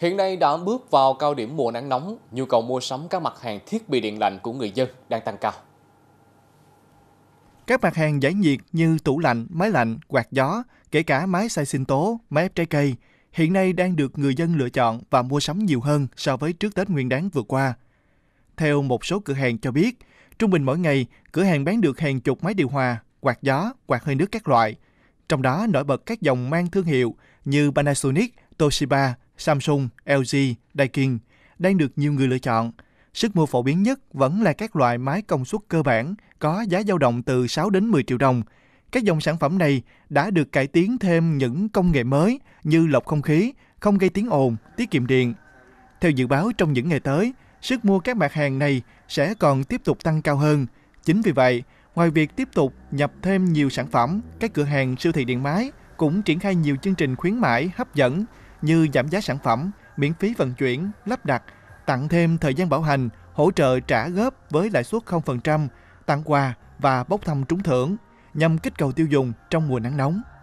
Hiện nay đã bước vào cao điểm mùa nắng nóng, nhu cầu mua sắm các mặt hàng thiết bị điện lạnh của người dân đang tăng cao. Các mặt hàng giải nhiệt như tủ lạnh, máy lạnh, quạt gió, kể cả máy xay sinh tố, máy ép trái cây, hiện nay đang được người dân lựa chọn và mua sắm nhiều hơn so với trước Tết Nguyên đáng vừa qua. Theo một số cửa hàng cho biết, trung bình mỗi ngày, cửa hàng bán được hàng chục máy điều hòa, quạt gió, quạt hơi nước các loại. Trong đó nổi bật các dòng mang thương hiệu như Panasonic, Toshiba, Samsung, LG, Daikin đang được nhiều người lựa chọn. Sức mua phổ biến nhất vẫn là các loại máy công suất cơ bản có giá dao động từ 6 đến 10 triệu đồng. Các dòng sản phẩm này đã được cải tiến thêm những công nghệ mới như lọc không khí, không gây tiếng ồn, tiết kiệm điện. Theo dự báo trong những ngày tới, sức mua các mặt hàng này sẽ còn tiếp tục tăng cao hơn. Chính vì vậy, ngoài việc tiếp tục nhập thêm nhiều sản phẩm, các cửa hàng siêu thị điện máy cũng triển khai nhiều chương trình khuyến mãi hấp dẫn như giảm giá sản phẩm, miễn phí vận chuyển, lắp đặt, tặng thêm thời gian bảo hành, hỗ trợ trả góp với lãi suất 0%, tặng quà và bốc thăm trúng thưởng nhằm kích cầu tiêu dùng trong mùa nắng nóng.